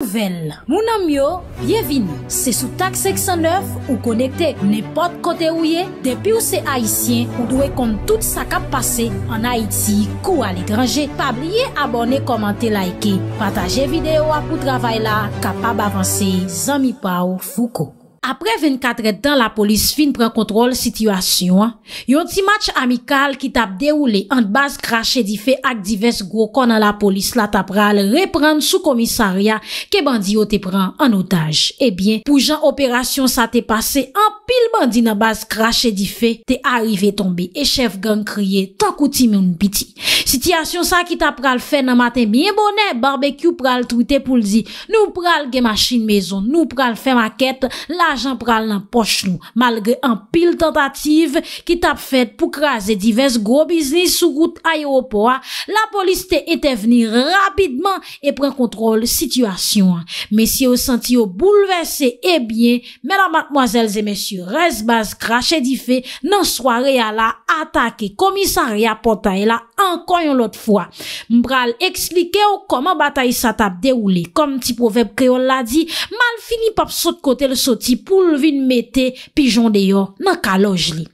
Nouvel, moun amyo, bienvini, se sou tak 609 ou konekte nepot kote ouye, depi ou se Haitien ou dwe kon tout sa kap pase an Haiti kou al ekranje, pa blye abone komante laike, pataje video apou travay la, kapab avanse, zami pa ou fuko. apre 24 etan la polis fin pren kontrol situasyon yon ti match amikal ki tap deroule an baz krashe di fe ak divers gro konan la polis la tap pral reprand sou komisarya ke bandi yo te pran an otaj e eh bien pou jan operasyon sa te pase an pil bandi nan baz krashe di fe te arrive tombe e chef gang kriye takouti moun piti sityasyon sa ki tap pral fe nan maten miye bonen barbekyou pral truite pou ldi nou pral gen machin mezon nou pral fe maket la ajan pral nan poch nou. Malge an pil tentative ki tap fet pou kraze divers gro biznis sou gout ayo opo a, la poliste ete veni rapidman e pren kontrol situasyon. Mesye ou senti ou bouleverse e bie, menan matmoazel ze mesye rezbaz krashe di fe nan sware a la atake komisaria pota e la Ankon yon lot fwa, mbral ekslike yo koma batay satap de ouli. Kom ti proveb kreol la di, mal fini pap sot kote l soti pou l vin mette pijon de yo nan kaloj li.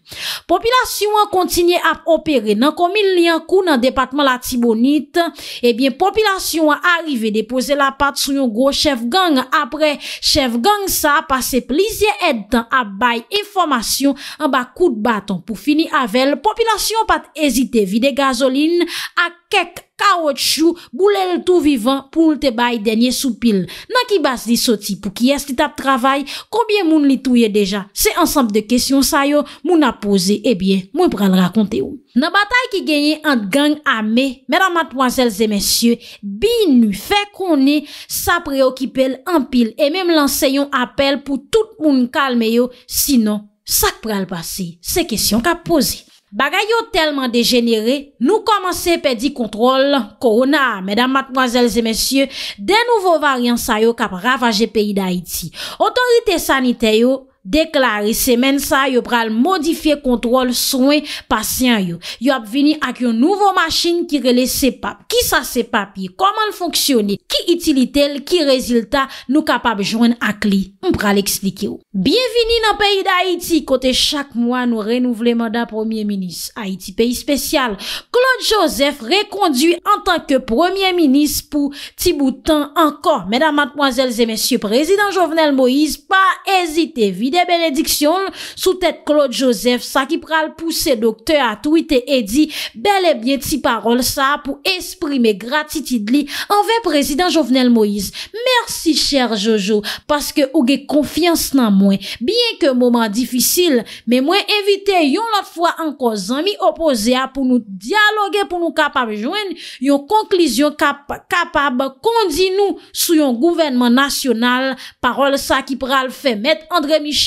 Popilasyon an kontinye ap operen nan komil li an kou nan depatman la tibonit Ebyen eh populasyon an arrive depose la pat sou yon go chef gang Apre chef gang sa pase plizye etan ap baye informasyon an bak kout baton Pou fini avel, populasyon pat ezite vide gazolin ak kek Ka wot chou, goulè l tout vivant pou l te bay denye sou pil. Nan ki bas li soti pou ki yes li tap travay, koubyen moun li touye deja? Se ansamp de kesyon sa yo, moun apose, ebyen, eh moun pral rakonte yo. Nan batay ki genye ant gang ame, mèran matwazèl zè mèsyè, binu fè konè sa preokipèl an pil e mèm lansè yon apel pou tout moun kalme yo, sinon, sak pral basi se kesyon ka pose. Bagay yo telman degenere, nou komanse pedi kontrol korona. Medan matmoazelze mesye, de nouvo varyans ayo kap ravaje peyi da Haiti. Otorite sanite yo... Deklari semen sa yo pral modifiye kontrol souen pasyen yo Yo ap vini ak yon nouvo machin ki rele sepap Ki sa sepap ye, koman fonksyonye, ki itili tel, ki rezilta nou kapap jwen ak li On pral eksplike yo Bienvini nan peyi da Haiti Kote chak mwa nou renouvleman da premier minis Haiti peyi spesyal Claude Joseph rekondui an tanke premier minis pou tiboutan ankor Medan matmwazelze, mesyou prezident Jovenel Moïse Pa ezite vide de benediksyon. Sou tèt Claude Joseph, sa ki pral pou se dokte a tweet e edi, bel e bie ti parol sa pou esprime gratitidli anve prezident Jovenel Moïse. Mersi chèr Jojo, paske ouge konfians nan mwen. Bien ke mouman difisil, men mwen evite yon lot fwa anko zan mi opozea pou nou diyalogue, pou nou kapab joen yon konklyzyon kapab kondi nou sou yon gouvenman nasyonal. Parol sa ki pral fe met Andre Michel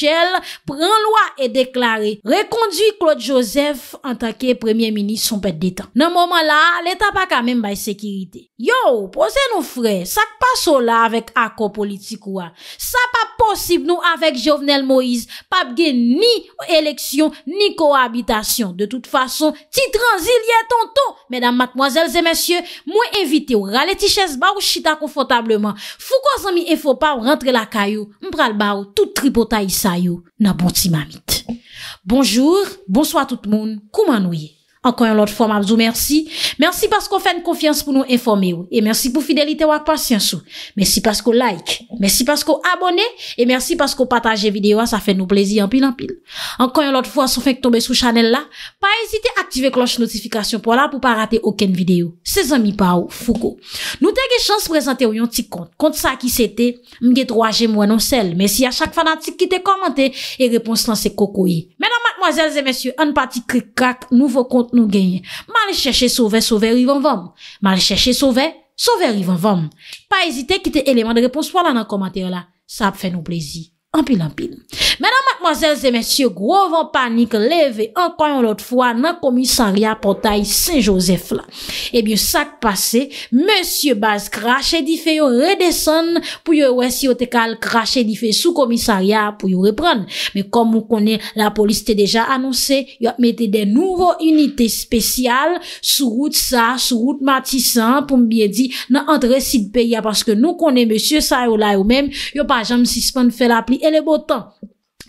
pren lwa e deklari. Rekondwi Claude Joseph an ta ke premier-ministre son pet detan. Nan moman la, l'Etat pa kamen bay sekirite. Yo, pose nou fre, sak pa sola avèk akon politikou a. Sa pa posib nou avèk Jovenel Moïse, pap gen ni eleksyon, ni koabitasyon. De tout fason, ti transil yè ton ton, medan matmoazèl zè mèsyè, mwen evite ou rale ti chèz ba ou chita konfotableman. Fouk wazan mi enfo pa ou rentre la kayou, mpral ba ou tout tripotay sa. Bon Bonjour, bonsoit tout moun, kouman wye? Ankon yon lot fwa mabzou mersi Mersi paskou fèn konfians pou nou informe ou E mersi pou fidelite wak pasyansou Mersi paskou like Mersi paskou abone E mersi paskou pataje videwa Sa fè nou plezi anpil anpil Ankon yon lot fwa sou fèk tombe sou chanel la Pa esite aktive kloche notifikasyon pou la Pou pa rate oken videyo Se zanmi pa ou fuko Nou te ge chans prezante ou yon tik kont Kont sa ki sete Mge dro aje mwenon sel Mersi a chak fanatik ki te komante E repons lan se koko ye Mwazelze mesyou An pati krik krak Nouvo kont nou genye Mal chèche sove Sove rivan vam Mal chèche sove Sove rivan vam Pa ezite Kite eleman de repons Wala nan komater la Sa ap fè nou plezi Ampil ampil Menan ma mozèl zè mèsyè grovan panik lève ankan yon lot fwa nan komisariya potay Saint-Joseph eh la. Ebyou sak pase, mèsyè baz krashe di fè yon redesen pou yon wèsy yote kal krashe di fè sou komisariya pou yon repren. Me kom moun kone la polis te deja anonsè, yon mette de nouvo unitè spesyal sou route sa, sou route matisan pou mbyè di nan antre sit peya paske nou kone mèsyè sa yon la yon mèm, yon pajan msispan fè la pli e le botan.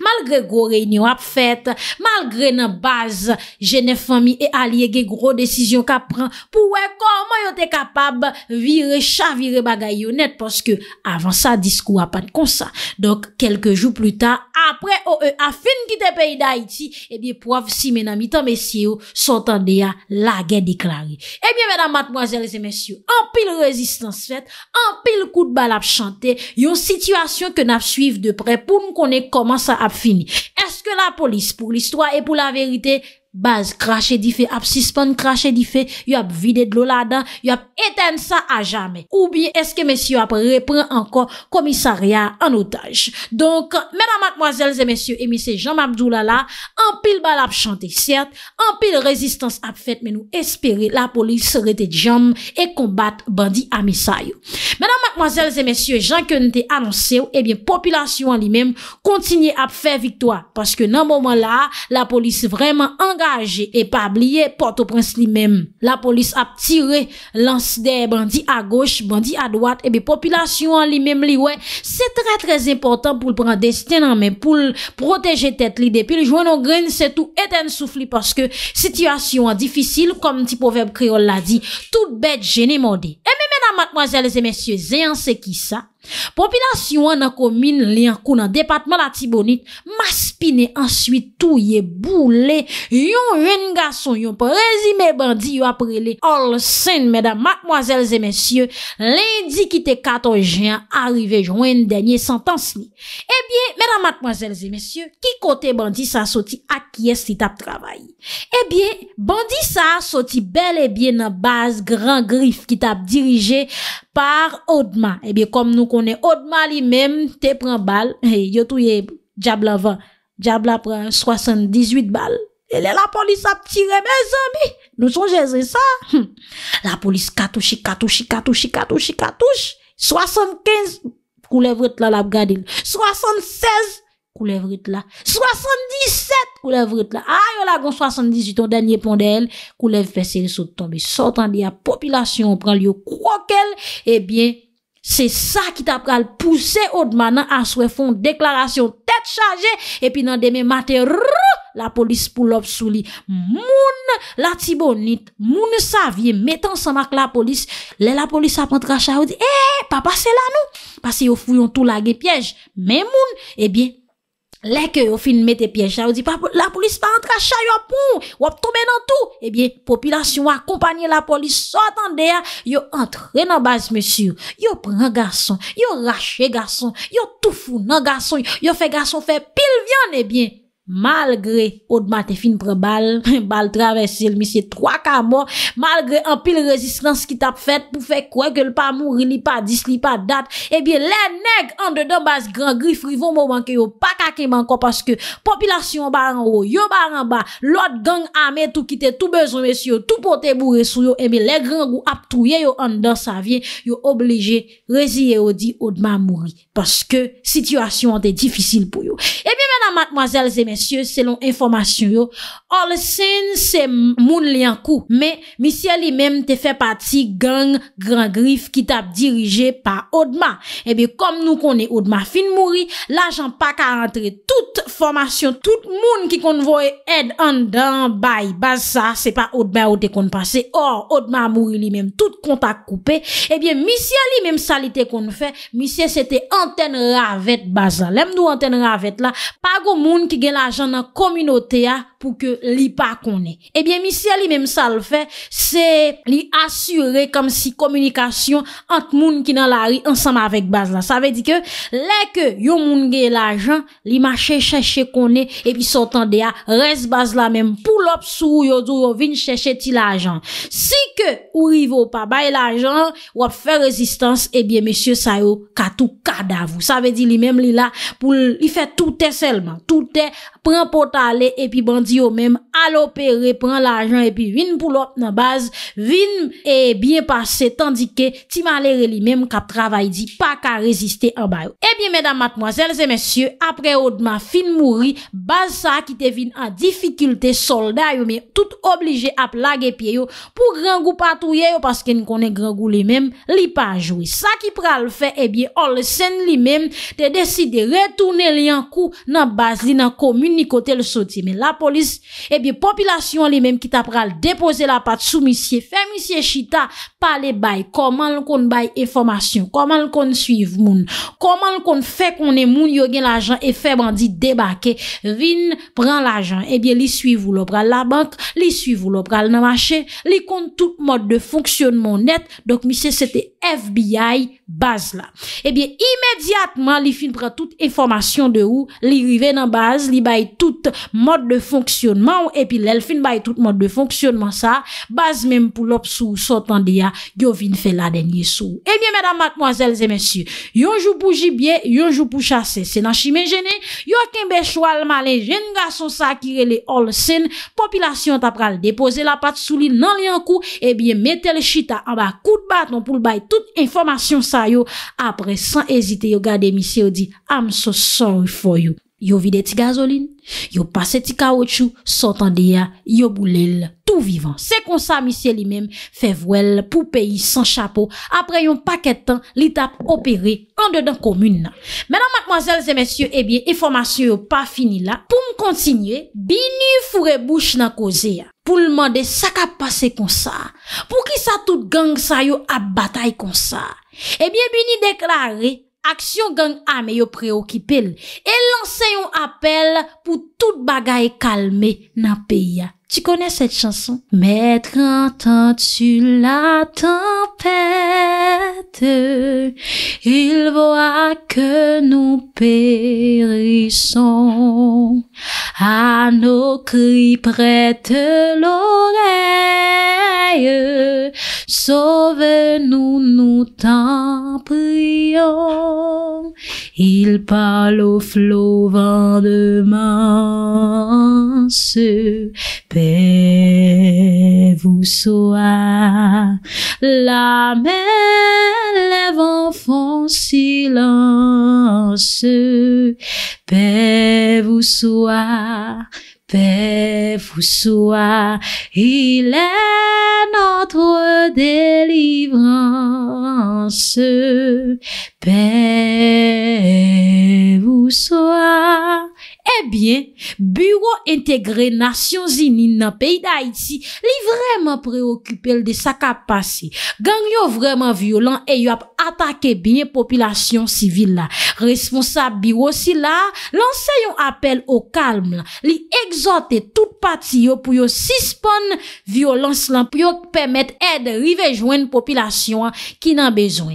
Malgre gwo reynyon ap fet, malgre nan baz, jene fomi e alye ge gro desisyon ka pran pou wey koman yon te kapab vire chavire bagay yon net poske avan sa diskou ap pat kon sa. Donk, kelke jou plu ta, apre o e afin kite peyi da iti, ebye pov si mena mitan mesye yo sotan deya la gen deklari. Ebye mena matmoazel se mesyo, an pil rezistans fet, an pil kout bal ap chante, yon situasyon ke nap suiv de pre pou m konen koman sa ap Est-ce que la police, pour l'histoire et pour la vérité, baz krashe di fe ap sispon krashe di fe yo ap vide dlo la dan yo ap eten sa a jame ou bi eske mesyo ap repren anko komisarya an otaj donk menan matmoazelze mesyo emise Jean Mabdou Lala an pil bal ap chante cert an pil rezistans ap fet men nou espere la polis se rete jame e kombat bandi amisayou menan matmoazelze mesyo jan ke nete anonse ou ebyen eh popilasyon li mem kontinye ap fe viktoa paske nan moman la la polis vreman an Angaje e pabliye Port-au-Prince li mèm. La polis ap tire lans de bandi a goch, bandi a doat. Ebe, populasyon li mèm li wè. Se tre tre importan pou l pran desten an mèm pou l proteje tet li depil. Jwen ou gren se tou eten soufli paske situasyon an difisil. Kom ti poveb kriol la di. Tout bèd jenè mòde. Ebe, mena matmoazèles e mèsyè, zè yon se ki sa? Popilasyon nan komine li an kou nan depatman la tibonit Maspine answit touye boule Yon jen gason yon prezime bandi yon aprele Olsen medan matmoazelze mensyon Lendi kite 14 jan Arrive jwen denye santans ni Ebyen eh medan matmoazelze mensyon Ki kote bandi sa soti akye si tap travayi Ebyen eh bandi sa soti bel ebyen nan baz Gran grif ki tap dirije Par odman. Eh Ebyè, kom nou konè odman li mèm, te pren bal. Hey, yotou ye, diable avan. Diable apren 78 bal. E lè la polis ap tire, mè zè mi. Nou son jè zè sa. La polis katouche, katouche, katouche, katouche, katouche. 75. Kou lè vrè t'la la gadi. 76. 76. kou lev vrit la, 77, kou lev vrit la, ayon ah, lagon 78, yon denye pondel, kou lev fesey, sou tombe, sotan di a popilasyon, ou pran liyo kwa kel, ebyen, eh se sa ki ta pral, pusey odmanan, aswe fon deklarasyon, tet chaje, epi nan deme mater, rrrr, la polis pou lop sou li, moun, la tibonit, moun sa, vye metan sa mak la polis, le la polis ap rentra chaw, e, eh, pa pase la nou, pase yo fuyon tou la ge pyej, men moun, ebyen, eh Lè ke yo fin mette piè chè, yo di pa, la polis pa antre chè yo pou, wop tombe nan tou, ebyen, populasyon wak kompanyen la polis, sotan deya, yo antre nan baz mèsyou, yo pren gason, yo rache gason, yo toufou nan gason, yo fè gason fè pil vyon, ebyen. Eh malgre ou d'ma te fin pre bal bal travesil misye 3 ka mor malgre an pil rezistans ki tap fet pou fe kwen ke l pa mouri li pa disli, li pa dat e eh bie le neg an de dan bas gran grif rivo mou manke yo, pa kake manko paske popilasyon ba ran ro, yo ba ran ba lot gang ame tou kite tou bezon mesyo, tou pote bou resu yo e eh bie le gran ro ap tou ye yo an dan sa vie, yo oblije rezile ou di ou d'ma mouri paske sityasyon te difisil pou yo e bie menan matmazel zemes monsye selon informasyon yo. Ol sen se moun li an kou. Me, misye li men te fe pati gang, gran grif ki tap dirije pa odman. Eh Ebe, kom nou konen odman fin mouri, la jan pa ka rentre tout formasyon, tout moun ki konvo e ed an dan bay. Bas sa, se pa odman ou de kon passe. Or, odman mouri eh li men, tout kontak koupe. Ebe, misye li men salite kon fe, misye se te anten ravet basa. Lem nou anten ravet la, pa go moun ki gen la Ajan nan kominote ya pou ke li pa kone. Ebyen eh misya li menm sal fe, se li asyure kam si komunikasyon ant moun ki nan la ri ansam avek baz la. Sa ve di ke, leke yo moun gey la ajan, li ma chè chè chè kone e pi sotan de ya, res baz la menm pou lop sou yo do rovin chè chè ti la ajan. Si ke ou rivo pa bay la ajan, wap fe rezistans, ebyen eh misya sa yo katou kada vou. Sa ve di li menm li la pou li fe toutè selman, toutè. pren potale epi bandi yo mem alopere, pren l'ajan epi vin pou lop nan baz, vin e bien pase tandike ti malere li mem kap travay di pa ka reziste an bay. Ebyen eh medan matmoazelze mesye, apre odman fin mouri, baz sa ki te vin an difikulte solda yo me tout oblige ap lage epi yo pou gran gou patouye yo paske ni konen gran gou li mem, li pa jwi. Sa ki pra l fe, ebyen eh ol sen li mem, te deside retoune li an kou nan baz li nan komi ni kote le soti. Men la polis, e eh bie, popilasyon li menm ki ta pral depose la pat sou misye, fè misye chita pa le bay. Koman l kon bay e formasyon? Koman l kon suiv moun? Koman l kon fè kon e moun yo gen eh la jan e fè bandi debake? Vin, pran la jan. E bie, li suiv ou lo pral la bank, li suiv ou lo pral nan machè, li kon tout mod de fonksyonmon net. Dok misye, sete FBI baz la. E eh bie, imediatman li fin pral tout e formasyon de ou, li rive nan baz, li bay tout mode de fonksyonman epi lèl fin bay tout mode de fonksyonman sa, baz mèm pou lop sou sotan de ya, gyo vin fè la denye sou e eh bie mèdam matmoazèl zè mèsy yonjou pou jibye, yonjou pou chase se nan chi mè genè, yonjen bè chou al malè, gen nga son sa kire le ol sen, popilasyon ta pral depose la pat sou li nan li an kou e eh bie metèl chita an ba kout baton pou l bay tout informasyon sa yo, apre san ezite yo gade misye yo di, am so son for you yo vide ti gazolin, yo pase ti kaoutchou, sotan deya, yo boulel, tou vivan. Se kon sa misye li mem, fevwel pou peyi san chapo, apre yon paketan li tap opere, an de dan komune nan. Menan, mademoiselles et messieurs, ebyen, eh informasyon yo pa fini la. Pou m kontinye, bi ni furebouche nan koze ya. Pou l'mande sa ka pase kon sa. Pou ki sa tout gang sa yo ap batay kon sa. Ebyen, eh bi ni deklare, aksyon gang ame yo preokipel. El se yon apel pou tout bagay kalme nan peya. Tu connais cette chanson Mettre un temps sur la tempête, il voit que nous périssons. À nos cris prête l'oreille, sauve-nous, nous t'en prions. Il parle au flot vent de mince, paix vous soit. La main lève en silence, paix vous soit. Paix vous soit, il est notre délivrance. Paix vous soit. Ebyen, eh Biro Integre Nasyon Zini nan peyi da iti li vreman preokupel de sa kapasi. Gang li yo vreman violent e yo ap atake binye populasyon sivil la. Responsab Biro si la, lanse yon apel o kalm la, li egzote tout pati yo pou yo sispon violans lan pou yo pemet ed rivejwen populasyon ki nan bezon.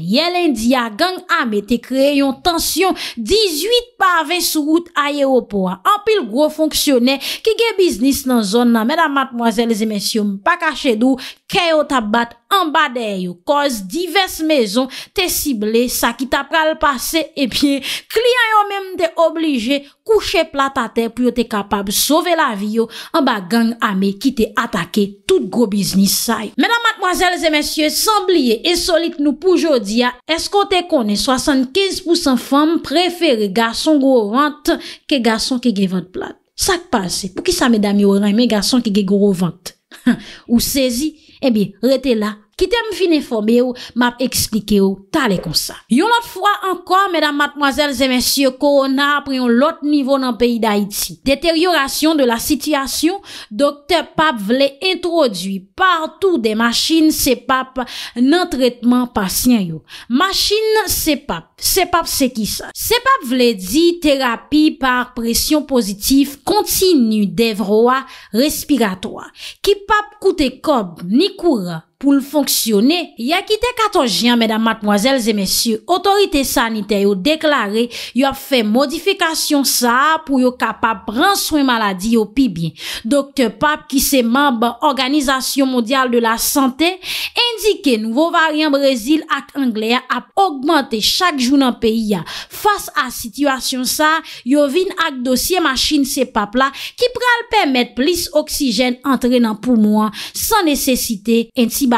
an pil gro fonksyonè ki ge biznis nan zon nan mena matmoazèl zemensyo mpa kache dou kè yo tabat an badeyo koz divers mezon te sible sa ki ta pral pase e piye kliyan yo menm te oblije kouche plat a te pou yo te kapab sove la vyo an ba gang ame ki te atake tout gro biznis sa yo mena matmoazèl zemensyo sembliye e solit nou poujodi ya esko te kone 75% fom prefere gason gro rente ke gason ke ge vant plat. Sa k pa se? Pou ki sa me dami oran men gason ke ge gro vant? Ou sezi? Ebi, eh rete la Kitè m fin informè ou, m ap eksplikè ou, talè kon sa. Yon lot fwa ankon, mèdam matmoazèl zè mèsyè koronar preyon lot nivou nan peyi d'Haïti. Deteriorasyon de la sityasyon, doktè pap vle introdwi partou de machin se pap nan tretman pasyen yo. Machin se pap, se pap se ki sa. Se pap vle di terapi par presyon pozitif kontinu devroa respiratoa. Ki pap koute kob ni koura. pou l'fonksyonè. Ya ki te 14 jan, mèdam matmoazèl zè mèsyè, otorite sanite yo deklarè, yo ap fè modifikasyon sa, pou yo kapap branswen maladi yo pi bin. Dokte pap ki se mèmban Organizasyon Mondial de la Santè, indike nouvo variant brésil ak anglè ap augmente chak jounan peyi ya. Fas a situasyon sa, yo vin ak dosye machin se pap la, ki pral pèmèd plis oksijèn antrenan pou mouan, san nesesite encib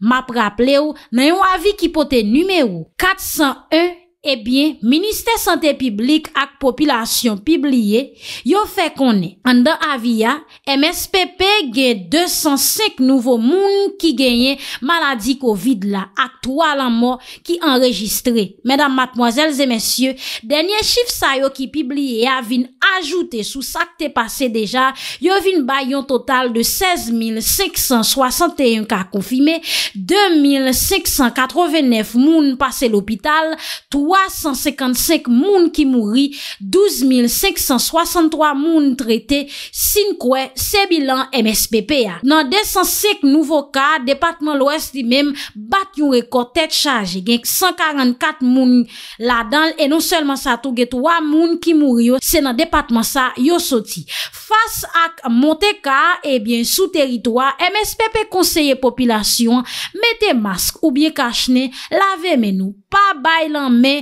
Map rap le ou, nan yon avi ki pote nume ou 401. Ebyen, eh Ministè Santè Piblik ak Popilasyon Pibliye yo fè konè. Andan aviya, MSPP gen 205 nouvo moun ki genye maladi COVID-la ak 3 la mò ki anregistre. Mèdam matmoazèl zè mèsyè, denye chif sa yo ki Pibliye ya vin ajoute sou sakte pase deja, yo vin bayon total de 16.661 ka konfime, 2.689 moun pase l'opital, 355 moun ki mouri 12.563 moun trete sin kwe se bilan MSPP ya nan 205 nouvo ka departman lwes di mem bat yon rekord tet chaje genk 144 moun la dan e non selman sa touget 3 moun ki mouri yo se nan departman sa yo soti fas ak monte ka ebyen eh sou teritwa MSPP konseye popilasyon mete mask oubyen kachne lave menou pa bay lan men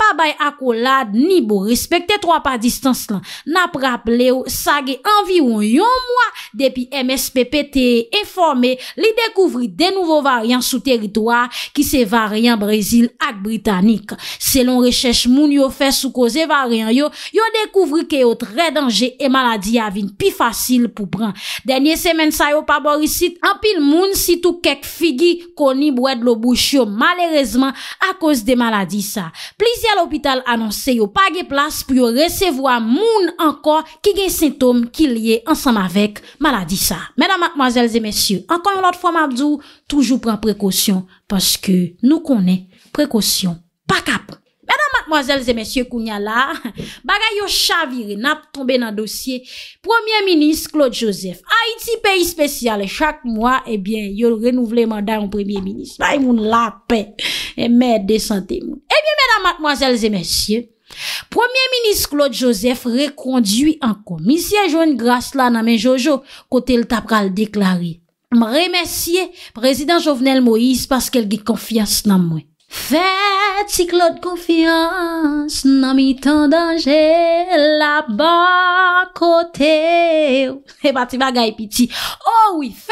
pa bay akolad, ni bo respekte 3 pa distans lan. Nap rap le ou, sa ge anvi ou yon mwa, depi MSPP te informe, li dekouvri de nouvo varyan sou teritwa ki se varyan Brazil ak Britanik. Selon rechèche moun yo fè sou koze varyan yo, yo dekouvri ke yo tre denje e maladi avin pi fasil pou pran. Denye semen sa yo pa bori sit anpil moun sit ou kek figi koni bwèd lo bouch yo malerezman a koz de maladi sa. Plisia l'opital anonse yo page plas pou yo resevo a moun anko ki gen sintom ki liye ansam avek maladi sa. Mèdam akmwazèl zè mèsyè, ankon yon lot fòm abdou, toujou pran prekosyon, paske nou konen prekosyon pa kap. Mademoiselles et messieurs, kounya la, bagay yo chavire, nap tombe nan dosye, Premier Ministre Claude Joseph, Haiti, peyi spesyal, e chak mwa, ebyen, eh yo renouvle manda yon Premier Ministre. Bay moun lape, e mè de sante moun. Ebyen, mademoiselles et messieurs, Premier Ministre Claude Joseph, rekondui anko, misye joun grasse la nan men Jojo, kote l tapral deklari. M remesye, Prezident Jovenel Moïse, paske l ge konfias nan mwen. Fè t'i klòt konfians nan mi tan danjè la ban kote. Fè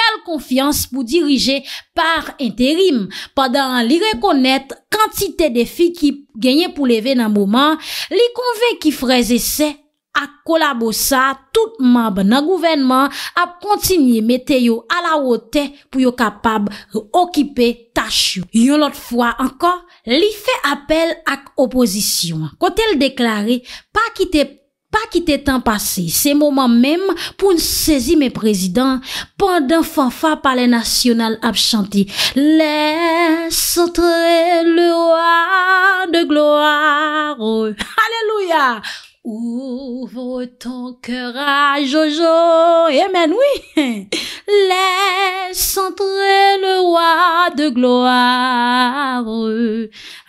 l konfians pou dirije par enterim padan li rekonèt kantite defi ki genye pou leve nan mouman li konve ki freze se. ak kolabo sa tout mab nan gouvenman ap kontinye mete yo ala wote pou yo kapab reokipe tach yo. Yon lot fwa ankon, li fe apel ak opozisyon. Kot el deklare, pa kite tan pase, se mouman mem pou nsezi me prezident, pandan fanfan pale nasyonal ap chanti, lè sotre le ouan de gloar. Aleluya! Ouvre ton keur a Jojo, Laisse entrer le roi de gloire,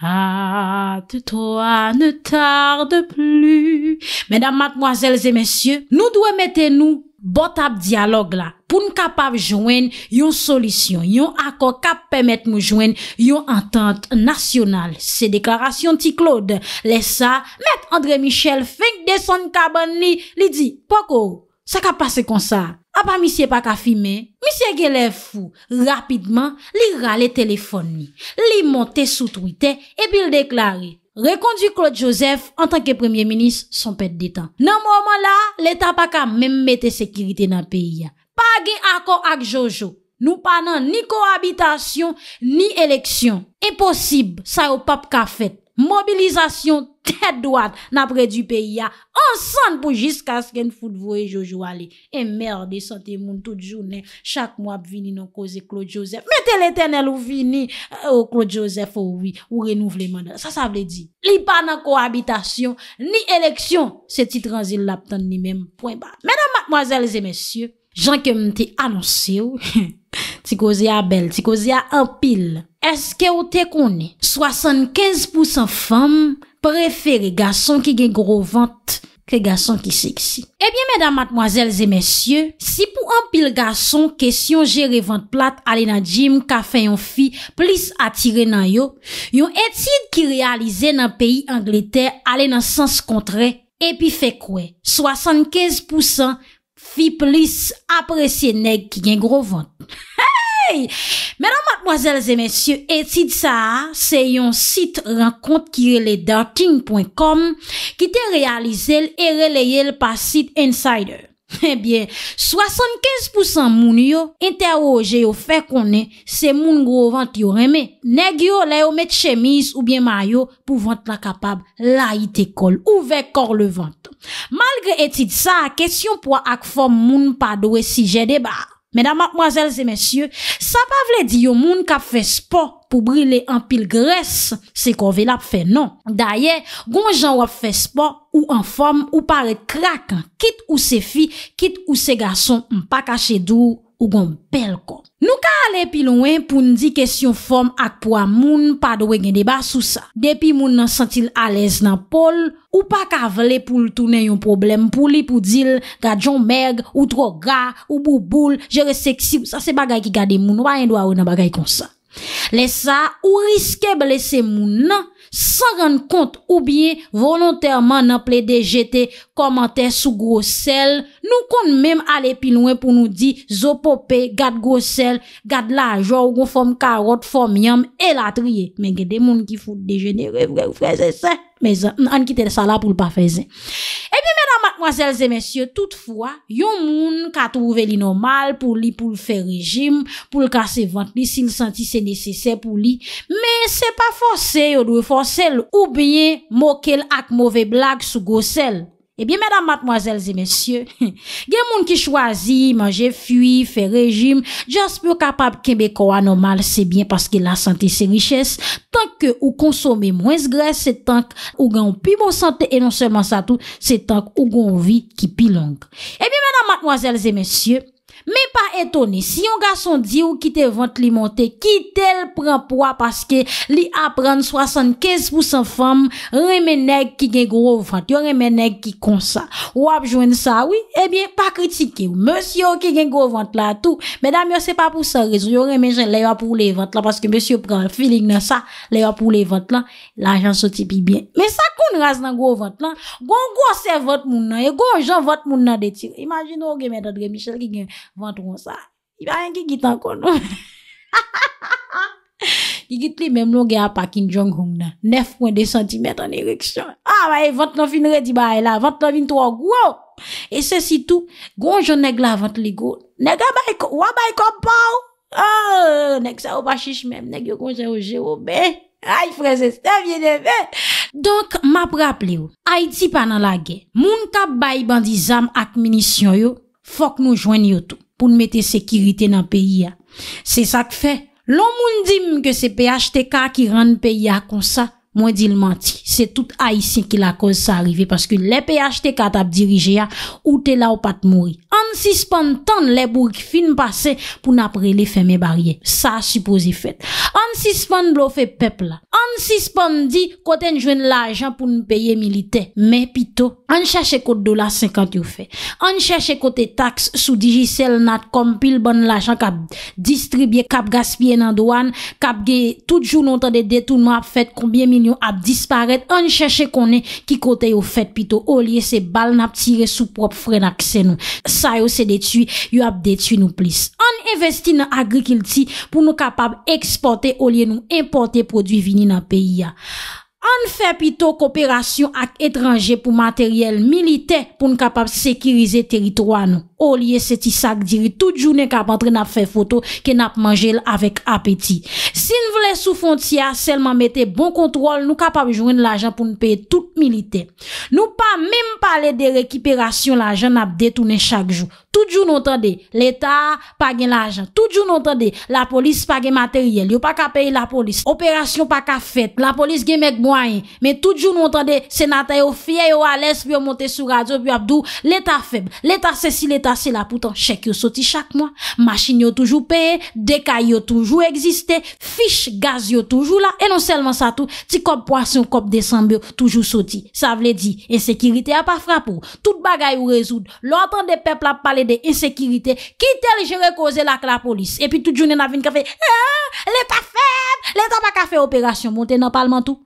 A de toi ne tarde plus, Mesdames, mademoiselles et messieurs, Nous doit metter nous, Bot ap diyalog la pou nou kapav jwen yon solisyon, yon akor kap pemet mou jwen yon entente nasyonal. Se deklarasyon ti Claude lesa met Andre Michel feng de son kabani li di, poko, sa kap pase konsa. Apa misye pak afime, misye gye lev fou, rapidman li rale telefon mi, li monte sou truite epil deklare. Rekondu Claude Joseph an tanke premier minis son pet d'Etat. Nan mouman la, l'Etat pa ka menm mette sekirite nan peyi ya. Pa gen akon ak Jojo. Nou panan ni koabitasyon, ni eleksyon. E posib sa ou pap ka fet. mobilizasyon tèdouat na pre du peyi ya, ansan pou jiskas gen foudvou e jojou ale. E merde, sante moun tout jounen, chak mwap vini nan koze Claude Joseph. Metè l'éternel ou vini ou Claude Joseph ou oh oui, ou renouvlemane, sa sa vle di. Li pa nan koabitasyon, ni eleksyon, se titran zil lap tan ni mem, poin ba. Mèdam, mwazèlzè, mèsyè, jan ke mte anonsè ou, oh, ti koze ya bel, ti koze ya anpil. Eske ou te konen, 75% fom prefere gason ki gen grovante ke gason ki seksi. Ebyen, mèdam, matmoazèl, zè mèsyè, si pou anpil gason kesyon jere vante plate alè nan jim, ka fè yon fi plis atire nan yo, yon etid ki realize nan peyi Angleterre alè nan sens kontre, epi fe kwe, 75% fi plis apresye neg ki gen grovante. Ha! Mè nan matmoazèl zè mèsyè, etid sa, se yon sit renkont kirele darting.com ki te realizèl e releyèl pa sit insider. Mè bie, 75% moun yo interwoje yo fè konè se moun gro vant yo remè. Neg yo le yo met chemise ou bien mayo pou vant la kapab la ite kol ou ve kor le vant. Malgre etid sa, kesyon pou ak fòm moun padowe si jè deba. Medan matmoazelze mensyye, sa pa vle di yo moun ka fespo pou brile an pil gres, se kon vle ap fè nan. Daye, goun jan wap fespo ou an form ou pare krak, kit ou se fi, kit ou se gason, mpa kache doun. Ou gon pel kon. Nou ka ale pilonwen pou ndi kesyon form akpwa moun pa do we gen deba sou sa. Depi moun nan santil alez nan pol, ou pa ka vle pou l toune yon problem pou li pou dil, ga djon merg, ou tro ga, ou bou bou, jere seksib, sa se bagay ki gade moun, wanyen do a ou nan bagay kon sa. Lesa, ou riske blese moun nan, San ren kont oubye Volontèrman nan ple de jete Komante sou gros sel Nou kon menm ale pinouen pou nou di Zo popè, gad gros sel Gad la jò ou gon fòm karot Fòm yam, el atriye Men gen de moun ki fòm dejenere Fòm yam, fòm yam Men gen de moun ki fòm dejenere Mademoiselles et messieurs, toutefois, yon moun katou ouve li normal pou li pou l'fè régime, pou l'kasse vent li si l'santi sè nésésè pou li, mè sè pa fonse, yon dwe fonsel, oubyè, mokèl ak mowè blag sou gossel. Ebyen mèdam matmoazèl zè mèsyè, gen moun ki chwazi, manje fuy, fè rejim, jans pou kapab kembe kowa normal, sebyen paske la sante se richès, tank ke ou konsome mwens gres, se tank ou gen ou pi mwonsante, e non seman sa tout, se tank ou gen ou vi ki pi lang. Ebyen mèdam matmoazèl zè mèsyè, Me pa etone, si yon gason di ou ki te vante li monte, ki tel pren po a paske li apren 75% fom, yon reme neg ki gen gro vante, yon reme neg ki konsa. Ou apjouen sa, oui, ebyen, pa kritike ou. Monsiyo ki gen gro vante la, tou, medam yo se pa pou sa rezou, yon reme gen lewa pou le vante la, paske monsiyo pren filig nan sa, lewa pou le vante la, la jan soti pi bien. Me sa kon raz nan gro vante la, gwo gwo se vante moun nan, yon e gwo jan vante moun nan deti, vant roun sa. Iba yon ki git an kon nou. Ha ha ha ha ha! Ki git li menm nou ge apakin jong roun nan. 9.2 cm an ereksyon. Ha maye vant nan fin red iba ay la. Vant nan vint wak wou! E se si tou, gonjou neg la vant li goun. Neg a bay kom wabay kom pa wou! Neg se ou pa chich menm. Neg yo gonjou je ou be. Ay frese se te vye de be! Donk map rap li ou. Aiti panan la gen. Moun ka bay bandi zam ak minisyon yo. Fok nou jwen yo tou. pou n mette sekirite nan peyi a. Se sak fe, lom moun dim ke se PHTK ki rande peyi a konsa, Mwen di l manti. Se tout aisyen ki la koz sa arive. Paske le peyache te katap dirije ya. Ou te la ou pat mouri. An sispan tan le bourg fin pase. Poun apre le feme barye. Sa suposi fet. An sispan blofe pepla. An sispan di kote njwen la ajan pou nou peye milite. Me pito. An chache kote dola 50 ou fe. An chache kote taks sou dijisel nat kom pil bon la ajan kap distribye. Kap gaspye nan doan. Kap ge tout jou nou tan de detounman ap fet. Koubyen milyon. nou ap disparet an chèche konen ki kote yo fèt pito. O liye se bal nap tire sou prop fre na ksen nou. Sa yo se detui, yo ap detui nou plis. An investi nan agrikilti pou nou kapab eksporte o liye nou importe prodwi vini nan peyi ya. An fè pito kooperasyon ak etranje pou materyel milite pou nou kapab sekirize teritro an nou. ou liye se ti sak diri. Tout jounen kap antre nap fe foto ke nap manjel avek apeti. Sin vle sou fon tia, selman mette bon kontrol nou kap ap jounen l'ajan pou nou peye tout milite. Nou pa mèm pale de rekiperasyon l'ajan nap detounen chak jou. Tout jounen l'Etat pagen l'ajan. Tout jounen l'Etat pagen l'ajan. Tout jounen l'Etat pagen l'ajan. Tout jounen l'Etat fèb. L'Etat fèb. L'Etat fèb. La se la pou ton chèk yo soti chak mwa. Machin yo toujou peye, dekaye yo toujou egziste, fich gaz yo toujou non la. E non selman sa tou, ti kop pwasyon, kop desambyo, toujou soti. Sa vle di, ensekirite a pa fra pou. Tout bagay yo rezoud, lontan de pepl ap pale de ensekirite, ki tel je rekoze lak la polis. E pi tout jounen avin kafe, le pa feb, le ta pa kafe operasyon, monte nan palman tou.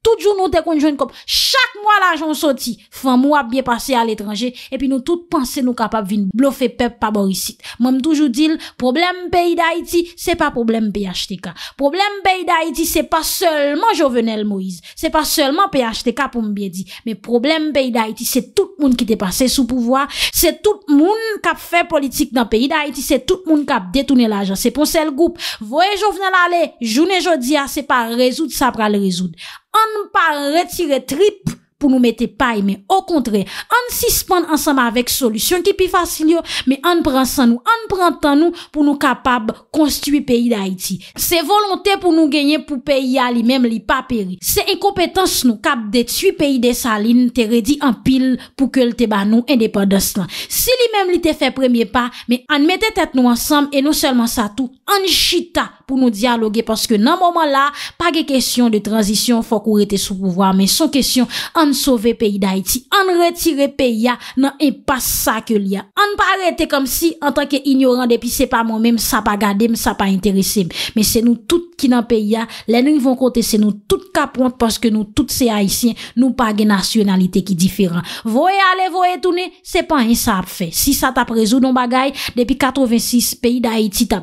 Tout joun nou te konjoun kop, chak mwa la joun soti, fwa mwap bye pase al etranje, epi nou tout panse nou kapap vin blofe pep pa borisit. Mwen mtoujou m'm dil, problem peyi da iti, se pa problem peyi achete ka. Problem peyi da iti, se pa selman jovenel Moïse, se pa selman peyi achete ka pou mbye m'm di, me problem peyi da iti, se tout moun ki te pase sou pouvoi, se tout moun kap fe politik nan peyi da iti, se tout moun kap detounel ajan, se pon sel goup, voye jovenel ale, joun e jodia, ah, se pa rezoud sa pral rezoud. An pa retire trip pou nou mette pay men. Au kontre, an sispande ansamba vek solusyon ki pi fasil yo, men an pran san nou, an pran tan nou pou nou kapab konstiwi peyi da Haiti. Se volonte pou nou genye pou peyi ya li men li pa peri. Se enkompetans nou kap deti peyi de sa lin te redi an pil pou ke l te ban nou non en depa dos lan. Se li men li te fe premye pa, men an mette tet nou ansamba e nou selman sa tou an jita. pou nou diyaloge, paske nan mouman la, pa ge kestyon de tranzysyon, fok ou rete sou pouvwa, men son kestyon, an sove peyi da iti, an retire peyi ya, nan en pas sa ke liya, an pa rete kom si, an tanke ignoran, depi se pa moun men, sa pa gade, sa pa interese, men se nou tout ki nan peyi ya, len nou yon von kote, se nou tout ka pronte, paske nou tout se haisyen, nou pa ge nasyonalite ki diferan, voye ale, voye toune, se pan en sa ap fe, si sa ta prezou non bagay, depi 86 peyi da iti, ta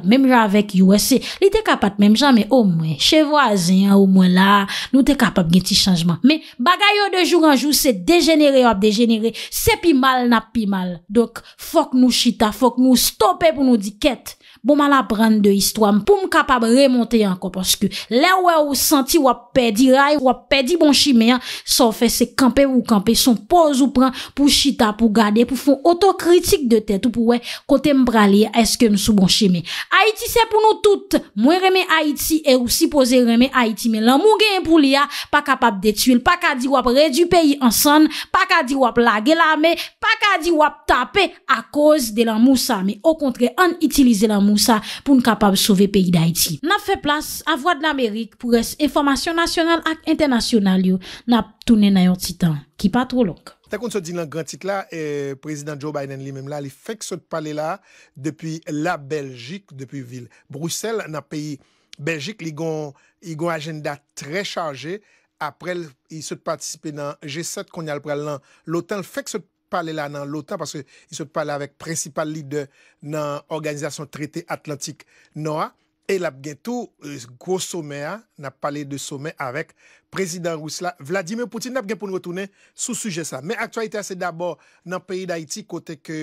Te kapat menm jan me omwe, chevoazen an omwe la, nou te kapap gen ti chanjman. Me bagay yo de joug an joug se dejenere, hop dejenere, se pi mal, nap pi mal. Dok fok nou chita, fok nou stoppe pou nou di ket. Bo ma la pran de histwa, m pou m kapab remonte anko Paske le wè ou santi wap pedi ray, wap pedi bon chime Sofè se kampe ou kampe son poz ou pran pou chita, pou gade Pou fon otokritik de tèt ou pou wè kote m pralye eske m sou bon chime Haiti se pou nou tout, mwen reme Haiti, e ou si pose reme Haiti Me lan mou gen pou liya, pa kapab detuil, pa kadi wap re du peyi ansan Pa kadi wap lage la me, pa kadi wap tape a koz de lan mousa sa pou nou kapab souve peyi d'Haiti. Nap fe plas avwad nan Amerik pou res informasyon nasyonal ak internasyonalyo nap toune nan yon titan ki pa trolok. Takon se di nan gran tit la, e, prezident Joe Biden li menm la, li fek se te pale la depi la Belgik, depi vil. Brussel nan peyi Belgik li gon agenda tre charje apre il se te participe nan G7 kon yal prel lan. Loten, li fek se te pale la nan Lothar, parce y se pale avek prensipal lider nan organizasyon trete Atlantik, Noah, e lab gen tou, gwo somen a, euh, nap pale de somen avek prezident Rusla, Vladimir Poutine, lab gen pou nou otounen sou suje sa. Men aktualite a, se dabor nan peyi d'Haïti, kote ke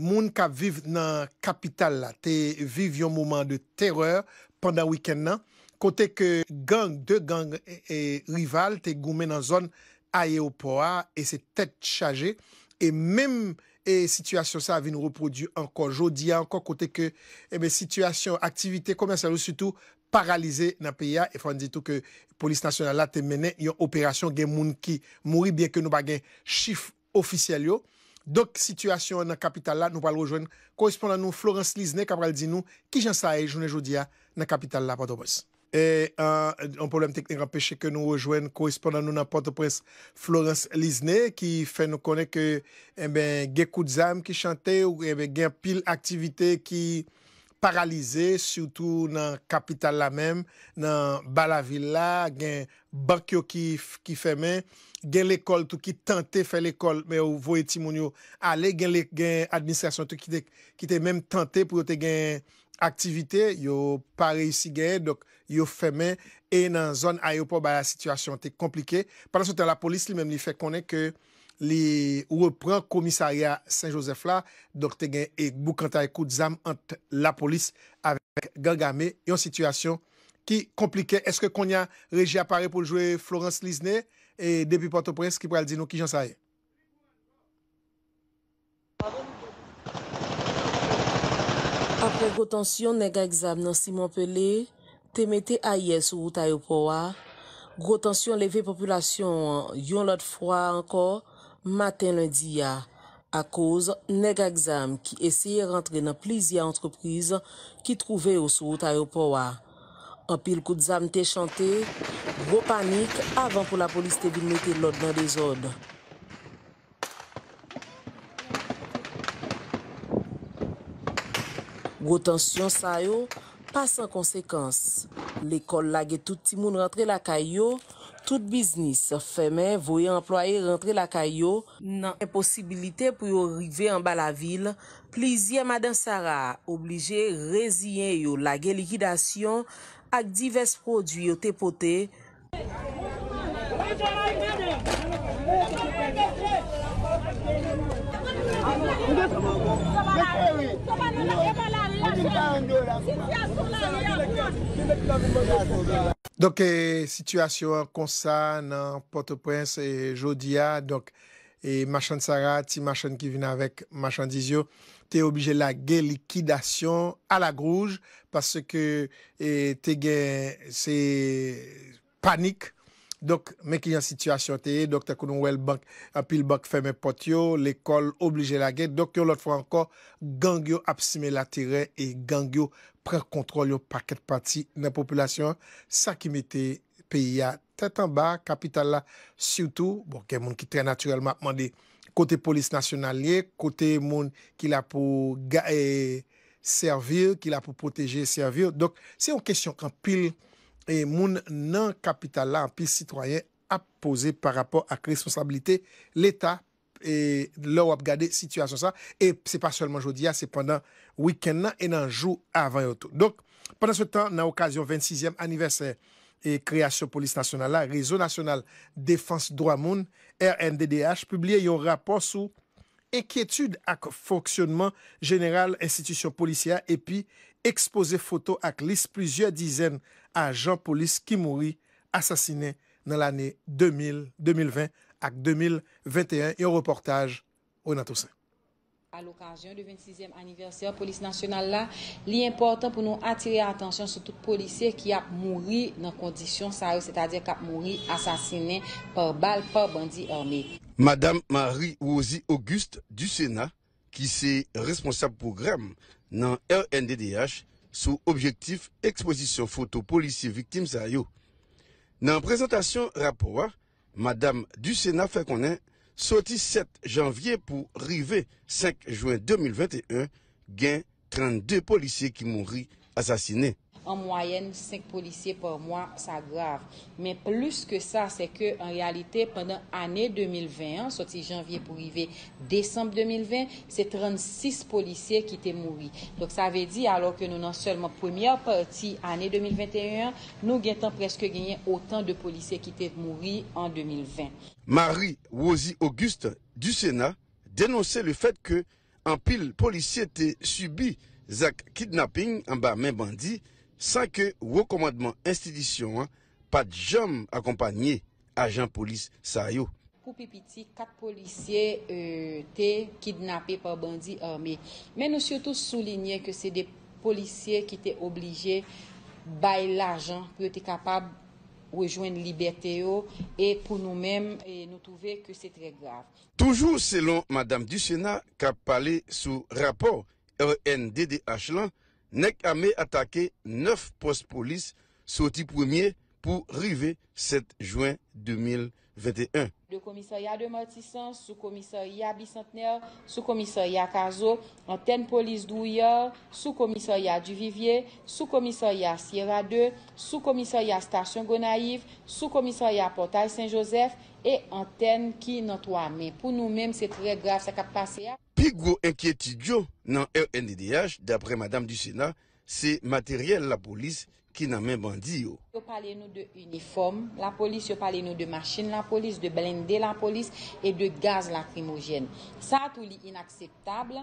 moun ka vive nan kapital la, te viv yon mouman de terreur pandan wikend nan, kote ke gang, de gang, e rival, te goumen nan zon aéopo a, e se tet chaje, e se tet chaje, E menm e sitwasyon sa avin repodu ankon jodi ankon kote ke e situasyon aktivite komensalou sütou paralize nan peya. E fwande ditou ke polis nasyonal la temene yon operasyon gen moun ki mouri bieke nou bagen chif ofisyal yo. Dok sitwasyon nan kapital la nou pal rejoen korespondan nou Florence Lizne kabraldi nou ki jansaye jounen jodi a nan kapital la patobos. E an problem teknik rapeshe ke nou wajwen korespondan nou nan portopres Florence Lisney ki fè nou konen ke eh gen koutzam ki chante ou eh gen pil aktivite ki paralize sou tou nan kapital la men, nan bala villa, gen bakyo ki fè men, gen l'ekol tou ki tante fè l'ekol me ou vo eti moun yo ale, gen l'administrasyon tou ki te men tante pou yo te gen... aktivite yo pa reysi genye yo femen e nan zon ayopo ba la sitwasyon te komplike padan sou ten la polis li mem li fe konen ke li repren komisari a Saint-Joseph la te genye e boukanta e kout zam ant la polis avek gangame yon sitwasyon ki komplike. Eske kon ya reji apare pou jwe Florence Lisney e depi Port-au-Prince ki pral di nou ki jan saye? Gwotansyon nega egzam nan Simon Pele temete aye sou wotayopowa. Gwotansyon leve populasyon yon lot fwa anko maten lundiya. A koz nega egzam ki esye rentre nan plizya antreprise ki trouve ou sou wotayopowa. Opil koutzam te chante, gwo panik avan pou la polis te binete lot nan dezod. Go tansyon sa yo, pa san konsekans. L'ekol lage tout timoun rentre lakay yo, tout biznis femen voye employe rentre lakay yo. Nan imposibilite pou yo rive an bala vil, plizye madan Sara oblige reziye yo lage likidasyon ak divers prodwi yo te pote. Euh, Situasyon kon sa nan Port-au-Prince, euh, jodi ya, ah, machan Sara, ti machan ki vina vek, machan dizyo, te obije la ge likidasyon a la grouj, pase ke euh, te gen se panik, Dok men ki jan sityasyon teye, dok te konon wèl bank apil bank feme pot yo, l'ekol oblije la gen, dok yo lot fwa anko gangyo ap sime la tire, e gangyo pre kontrol yo paket pati nan populasyon, sa ki mette peyi ya tetan ba, kapital la syoutou, bon ke moun ki tre naturelman apman de kote polis nasyonalye, kote moun ki la pou gae eh, servir, ki la pou proteje servir, dok se yon kesyon anpil, e moun nan kapital la an pi sitroyen ap pose par rapport ak responsabilite l'Etat e lor ap gade situasyon sa. E se pas seulement jodi ya, se pandan wikend nan e nan jou avan yoto. Donk, pandan se tan nan okasyon 26e anniversè e kreasyon polis nasyonal la Rizo Nasyonal Defens Dwa Moun RNDDH publie yon rapor sou ekietude ak fonksyonman general institusyon polisya e pi expose foto ak lis plizye dizen anjan polis ki mouri asasine nan l ane 2020 ak 2021. Yon reportaj, Renato Saint. A l okajen de 26e aniverser, polis nasyonal la, li important pou nou atire atensyon sou tout polisier ki ap mouri nan kondisyon sa ou, se ta di ak ap mouri asasine par bal, par bandi orme. Madame Marie-Ozzy Auguste du Sénat, ki se responsable pou grèm nan RNDDH, sous objectif exposition photo policiers victime à Dans la présentation rapport, Madame du Sénat fait est sorti 7 janvier pour arriver 5 juin 2021, gain 32 policiers qui mourent assassinés en moyenne 5 policiers par mois, ça grave. Mais plus que ça, c'est que en réalité, pendant l'année 2021, sorti janvier pour arriver décembre 2020, c'est 36 policiers qui étaient morts. Donc ça veut dire, alors que nous n'en seulement première partie année 2021, nous avons presque gagné autant de policiers qui étaient morts en 2020. Marie Wosi Auguste du Sénat dénonçait le fait que en pile policiers étaient subi Zach kidnapping en bas main bandit Sa ke wakomadman institisyon an, pat jom akompanyen ajan polis sa yo. Koupi piti, kat polisye euh, te kidnapen pa bandi arme. Men nou soto souligne ke se de polisye ki te oblije baye l'ajan pou te kapab wejwen libeteyo e pou nou menm e nou touve ke se tre grav. Toujou selon madame du Senat, kap pale sou rapor RNDDH e lan, Nek armé attaqué 9 postes police, sorti premier pour arriver 7 juin 2021. Le commissariat de Matissan, sous-commissariat Bicentenaire, sous-commissariat Cazo, antenne police d'Ouillard, sous-commissariat du Vivier, sous-commissariat Sierra 2, sous-commissariat Station Gonaïve, sous-commissariat Portail Saint-Joseph et antenne qui notre armée. Pour nous-mêmes, c'est très grave ce qui a passé. Gwo enkyeti dyo nan RNDDH, dapre madame du Senat, se materyel la polis ki nan men bandi yo. Yo pale nou de uniforme, la polis yo pale nou de machine la polis, de blindé la polis, et de gaz lacrimogène. Sa tou li inakseptable.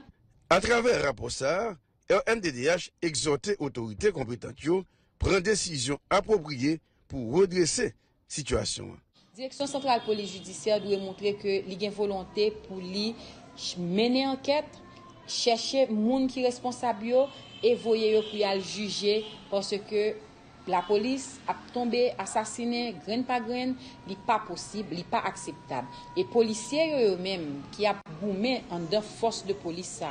A traver raposa, RNDDH exote otorite kompetant yo, pren desisyon apopriye pou rodresse situasyon. Direksyon sentral pou le judisyen dwe montre ke li gen volante pou li... mène anket, chèche moun ki responsab yo, e voye yo pou yal jüje, porsè ke... La polis ap tombe, asasine, gren pa gren, li pa posib, li pa akseptab. E polisye yo yo menm ki ap boumen an dan fos de polis sa.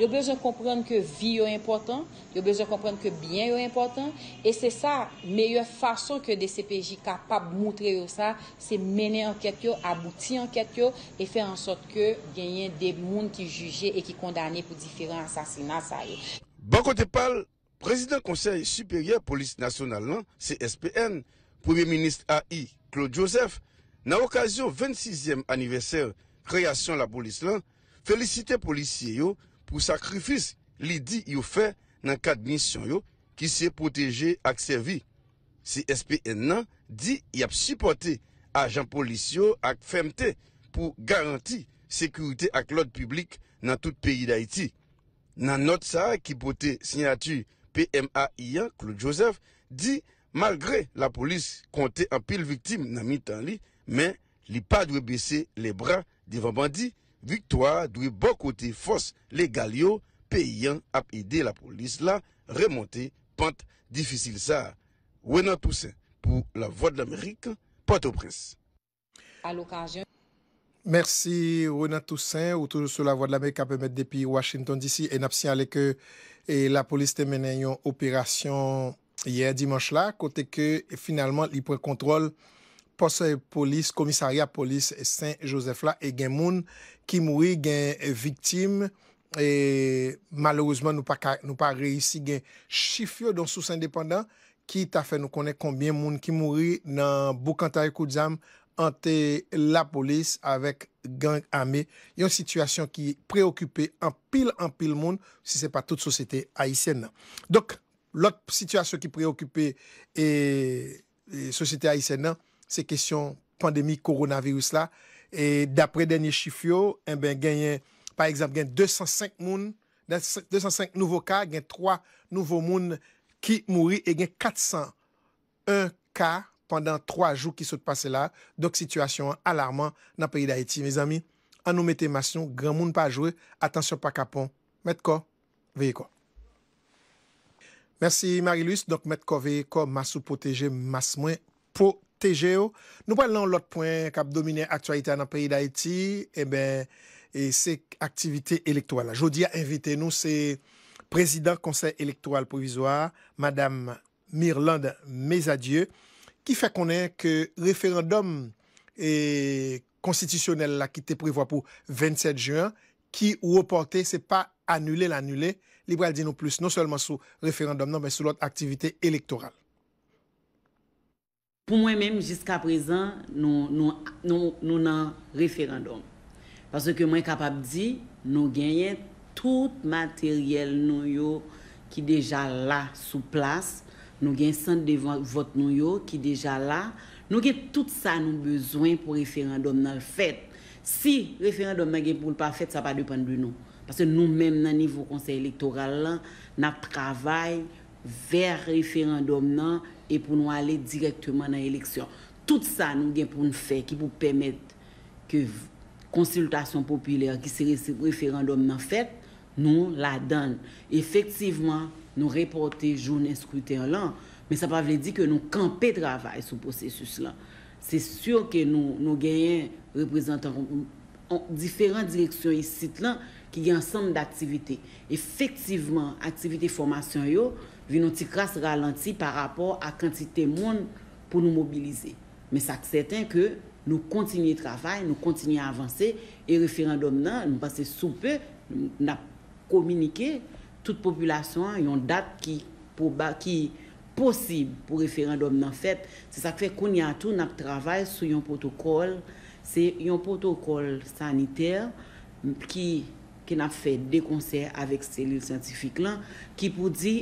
Yo bezo kompran ke vi yo importan, yo bezo kompran ke bien yo importan. E se sa, meyo fason ke DCPJ kapap moutre yo sa, se mene anket yo, abouti anket yo, e fe ansot ke genyen de moun ki juje e ki kondane pou diferan asasina sa yo. Bon Prezident konsey superior polis nasyonal lan, CSPN, Premier Ministre AI Claude Joseph, nan okasyon 26e aniverser kreasyon la polis lan, felisite polisye yo pou sakrifis li di yo fe nan kad misyon yo ki se poteje ak sevi. CSPN nan di yap supporte ajan polis yo ak femte pou garanti sekurite ak lot publik nan tout peyi da iti. Nan not sa ki pote signatuye, PMA Iyan, Claude Joseph, di malgre la polis konte apil viktim nan mi tan li, men li pa dwe bese le bra di Vambandi, viktwa dwe bon kote fos le galio pe Iyan ap ide la polis la remonte pante difisil sa. Wenan Toussaint, pou la Voix de l'Amérique, Porto Presse. Mersi, Rona Toussaint, ou toujou sou la Voix de l'Amérique, apemet depi Washington DC, en ap si ale ke la polis te menen yon operasyon yè dimanche la, kote ke finalman li prekontrol posay polis, komisarya polis, Saint-Joseph-la, e gen moun ki mouri gen viktim, e malouzman nou pa reisi gen chifyo don sous indépendant, ki tafe nou konen konbyen moun ki mouri nan boukantay koudzam ante la polis avek gang ame, yon situasyon ki preokupi anpil anpil moun, si se pa tout sosete Aysen nan. Dok, lot situasyon ki preokupi e, e, sosete Aysen nan, se kesyon pandemi koronavirus la, e dapre denye chifyo, en ben genyen, par exemple, genyen 205 moun, 205 nouvo ka, genyen 3 nouvo moun ki mouri, e genyen 401 ka, pandan 3 jou ki sot pase la, dok sitwasyon alarman nan peyi da eti. Mez ami, an nou mette masyon, gran moun pa jowe, atensyon pa kapon, mette ko, veye ko. Mersi Marilus, donk mette ko veye ko, masou poteje, mas mwen poteje yo. Nou palan lot pwen kap domine aktualite nan peyi da eti, e eh ben, e se aktivite elektwala. Jodi a invite nou se prezident konsey elektwala pou vizwa, madame Mirland Mezadieu, ki fè konen ke referandom e, konstitisyonel la ki te privwa pou 27 juan, ki ou oporte se pa anule l'anule, li bral di nou plus nou selman sou referandom nou, men sou lot aktivite elektoral. Pou mwen menm jiska prezan nou nan referandom. Paske mwen kapap di nou genyen tout materyel nou yo ki deja la sou plas, Nou gen sent devan vot nou yo ki deja la. Nou gen tout sa nou bezwen pou referandom nan fet. Si referandom nan gen pou l pa fet, sa pa depan dun nou. Pase nou men nan nivou konsey elektoral lan, nan travay ver referandom nan, e pou nou ale direktman nan eleksyon. Tout sa nou gen pou l fe, ki pou pemet konsultasyon popilyar ki se referandom nan fet, nou la dan. Efektivman, nou reporte jounes kruter lan, men sa pa vle di ke nou kampe travay sou posesus lan. Se sur ke nou genyen reprezentant an diferant direksyon y sit lan ki gen ansanm d'aktivite. Efektiveman, aktivite formasyon yo vi nou ti kras ralanti pa rapor a kantite moun pou nou mobilize. Men sa kseten ke nou kontinye travay, nou kontinye avanse, e referandom nan, nou pase soupe, nou na kominike, tout populasyon, yon dat ki pou baki posib pou referandom nan fet, se sak fe kon yon tout nan travay sou yon protokol se yon protokol saniter ki nan fe de konser avek selil santifik lan ki pou di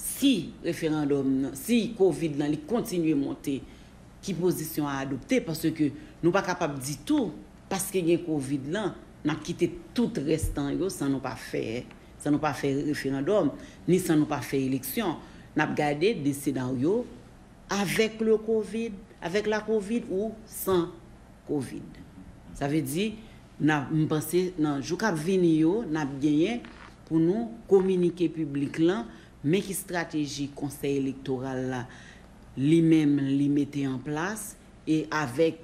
si referandom nan, si COVID lan li kontinuye monte ki posisyon a adopte, parce ke nou pa kapap ditou, parce ke yon COVID lan, nan kite tout restan yo, san nou pa fe e sa nou pa fe referendum, ni sa nou pa fe eleksyon, nap gade desi dan yo avèk le COVID, avèk la COVID ou san COVID. Sa ve di, nan, mpense, nan, jok ap veni yo, nap genyen pou nou komunike publik lan, men ki strategi konsey elektoral la, li men li mette an plas, e avèk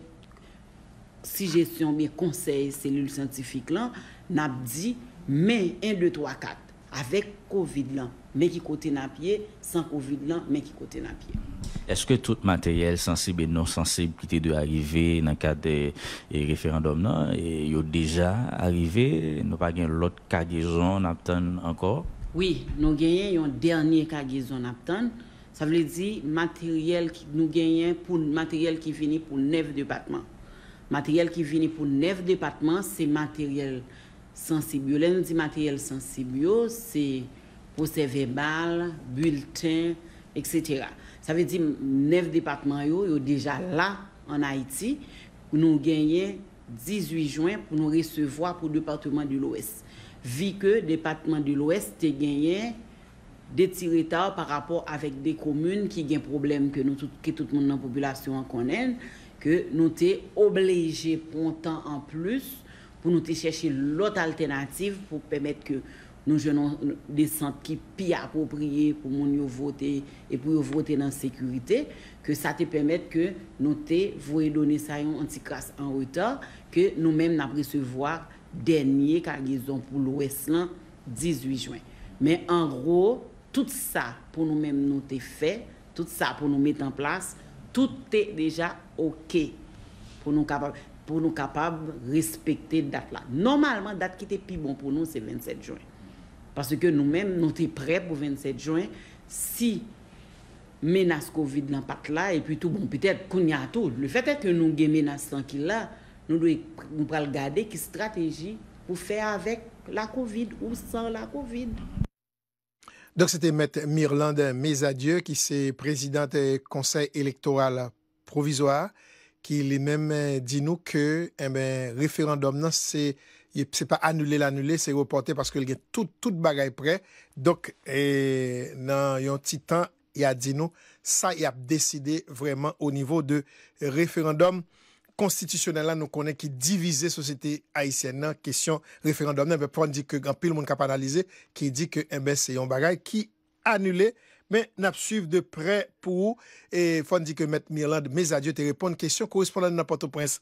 sijesyon mi konsey selil santifik lan, nap di... Men, 1, 2, 3, 4, avèk COVID lan, men ki kote nan piye, san COVID lan, men ki kote nan piye. Eske tout materyel sensibil non sensibilite de arrive nan kade referandom nan, yo deja arrive, nou pa gen lot kagezon naptan ankor? Oui, nou genyen yon derni kagezon naptan. Sa vle di materyel nou genyen pou materyel ki vini pou nev depatman. Materyel ki vini pou nev depatman, se materyel. sensibyo. Len di materyel sensibyo se poseve bal, bulten, etc. Sa ve di nef departman yo yo deja la an Haiti ou nou genyen 18 juen pou nou resevoa pou departman di l'O.S. Vi ke departman di l'O.S. te genyen deti reta par rapport avek de komune ki gen problem ke tout moun nan populasyon an konen ke nou te obleje pon tan an plus pou nou te chèche lot alternatif pou pèmèt ke nou jenon de sant ki pi apopriye pou moun yo votè e pou yo votè nan sekurite, ke sa te pèmèt ke nou te voye donè sa yon antikras an wotan, ke nou mèm nan presevwa denye kagizon pou l'OES lan 18 juan. Mè an gro, tout sa pou nou mèm nou te fè, tout sa pou nou mèt an plas, tout te deja ok pou nou kapabè. pour nous capables de respecter date là. Normalement, date qui était plus bon pour nous, c'est 27 juin. Parce que nous-mêmes, nous sommes prêts pour 27 juin si menace Covid n'a pas là, et puis tout bon, peut-être qu'on y a tout. Le fait est que nous avons menace tranquille là, nous devons nous regarder qui stratégie pour faire avec la Covid ou sans la Covid. Donc, c'était M. Myrlande Mesadieu, qui est président du Conseil électoral provisoire. ki li menm di nou ke eh referandom nan se pa anule l'anule, se reporte paske li gen tout bagay pre. Dok eh, nan yon titan, ya di nou sa yap deside vreman o nivou de referandom konstitusyonel nan nou konen ki divize sosete Haitien nan kesyon referandom nan. Eh mais nous suivons de près pour et faut dire que M. Mirland, mes adieux, te répond question correspondant de Port-au-Prince.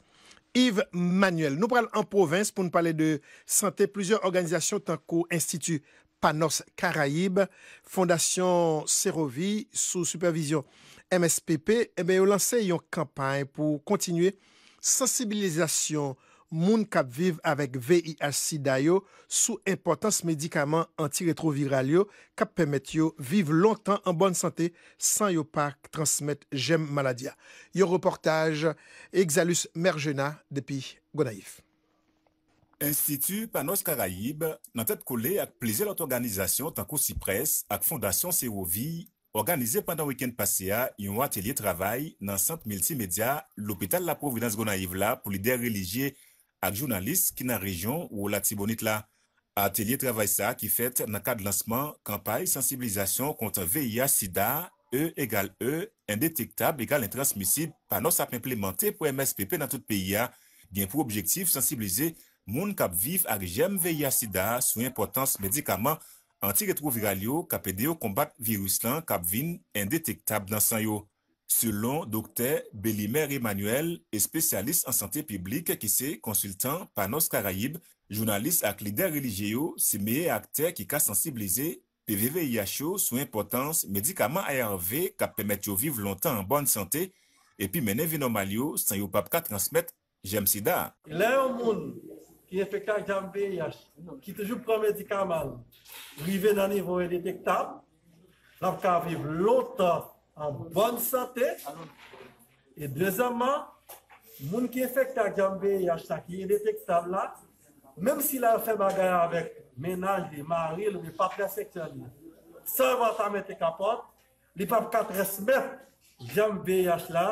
Yves Manuel, nous parlons en province pour nous parler de santé. Plusieurs organisations, tant Institut Panos Caraïbes, Fondation Cérovie, sous supervision MSPP, eh bien, ont lancé une campagne pour continuer sensibilisation moun kap viv avèk VIH-C dayo sou importans medikaman anti-retroviral yo kap pèmèt yo viv lontan an bon sante san yo pa transmèt jèm maladia. Yo reportaj Exalus Merjena depi Gonaif. Institut Panos Karayib nan tèt kole ak pleze lout organizasyon tanko si pres ak fondasyon se yo vi, organizè pandan wikend pase ya yon atelier travay nan sant multimedya lopital la providans Gonaif la pou lidè religye ak jounalist ki nan rejon ou la tibonit la. Atelier travay sa ki fet nan kad lansman kampay sensibilizasyon kontan VIH SIDA E egal E indetiktab egal intransmisib panos ap implemente pou MSPP nan tout peyi ya gen pou objektif sensibilize moun kap viv ak jem VIH SIDA sou importans medikaman anti-retroviral yo kap ede yo kombat virus lan kap vin indetiktab dansan yo. Selon dokte Belimer Emmanuel, espesyalist an sante publik ki se konsultan panos karayib, jounalist ak lider religiyo, semeye akte ki ka sensibilize, pe vive yacho sou importans, medikaman ayarve ka pemet yo viv lontan an bon sante, epi mene vinomalyo san yo papka transmit jemsida. Le yon moun ki efektan jambe yacho, ki tejou pran medikaman, vive dani vowe detektan, laf ka viv lontan. An bon sante, e de zanman, moun ki efekta jam VIH sa ki yede tek tab la, menm si la ou fe bagaya avek menaj, li maril, li patre seksuel li. Sa wak sa mette kapot, li pap kat resmet jam VIH la,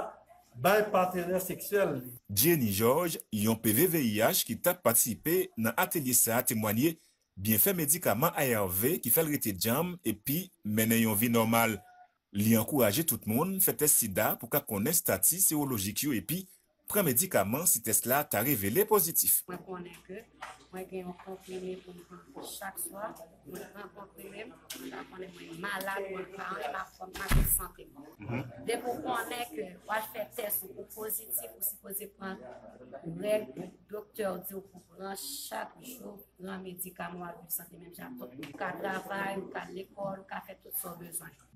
bay patre seksuel li. Jenny George, yon PVVIH ki tap patipe nan atelier sa atemwanyi, biye fe medikaman ARV ki fel rete jam epi mene yon vi normal. Li an kouwaje tout moun fete si da pou ka konen stati se o logik yo epi pran medikaman si test la ta revele pozitif.